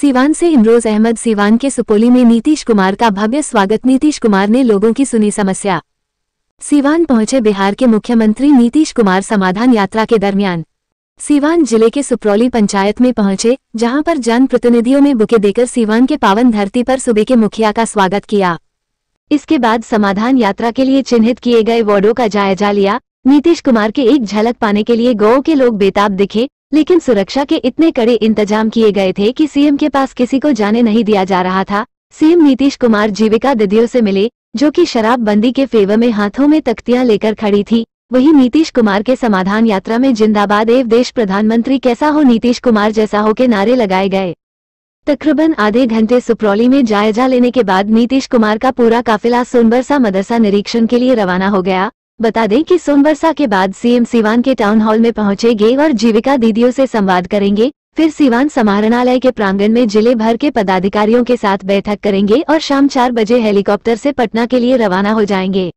सीवान से इमरोज अहमद सीवान के सुपोली में नीतीश कुमार का भव्य स्वागत नीतीश कुमार ने लोगों की सुनी समस्या सीवान पहुंचे बिहार के मुख्यमंत्री नीतीश कुमार समाधान यात्रा के दरमियान सीवान जिले के सुप्रौली पंचायत में पहुंचे जहां पर जनप्रतिनिधियों ने बुके देकर सीवान के पावन धरती पर सुबह के मुखिया का स्वागत किया इसके बाद समाधान यात्रा के लिए चिन्हित किए गए वार्डो का जायजा लिया नीतीश कुमार के एक झलक पाने के लिए गाँव के लोग बेताब दिखे लेकिन सुरक्षा के इतने कड़े इंतजाम किए गए थे कि सीएम के पास किसी को जाने नहीं दिया जा रहा था सीएम नीतीश कुमार जीविका दीदियों से मिले जो कि शराबबंदी के फेवर में हाथों में तख्तियां लेकर खड़ी थी वहीं नीतीश कुमार के समाधान यात्रा में जिंदाबाद एव देश प्रधानमंत्री कैसा हो नीतीश कुमार जैसा हो के नारे लगाए गए तकरीबन आधे घंटे सुप्रौली में जायजा लेने के बाद नीतीश कुमार का पूरा काफिला सोनबरसा मदरसा निरीक्षण के लिए रवाना हो गया बता दें कि सोमवर्षा के बाद सीएम सिवान के टाउन हॉल में पहुंचेंगे और जीविका दीदियों से संवाद करेंगे फिर सिवान समाहरणालय के प्रांगण में जिले भर के पदाधिकारियों के साथ बैठक करेंगे और शाम चार बजे हेलीकॉप्टर से पटना के लिए रवाना हो जाएंगे